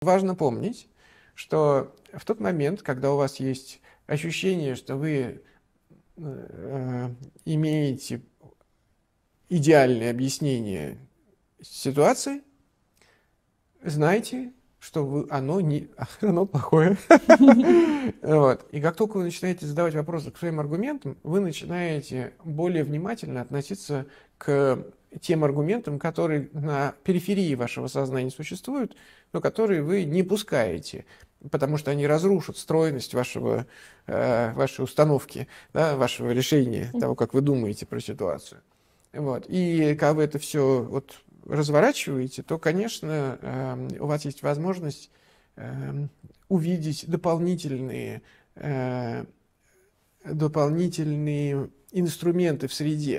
Важно помнить, что в тот момент, когда у вас есть ощущение, что вы э, имеете идеальное объяснение ситуации, знайте, что вы, оно, не, оно плохое. вот. И как только вы начинаете задавать вопросы к своим аргументам, вы начинаете более внимательно относиться к тем аргументам, которые на периферии вашего сознания существуют, но которые вы не пускаете, потому что они разрушат стройность вашего, э, вашей установки, да, вашего решения, того, как вы думаете про ситуацию. Вот. И как бы это все вот, разворачиваете, то, конечно, эм, у вас есть возможность эм, увидеть дополнительные, э, дополнительные инструменты в среде.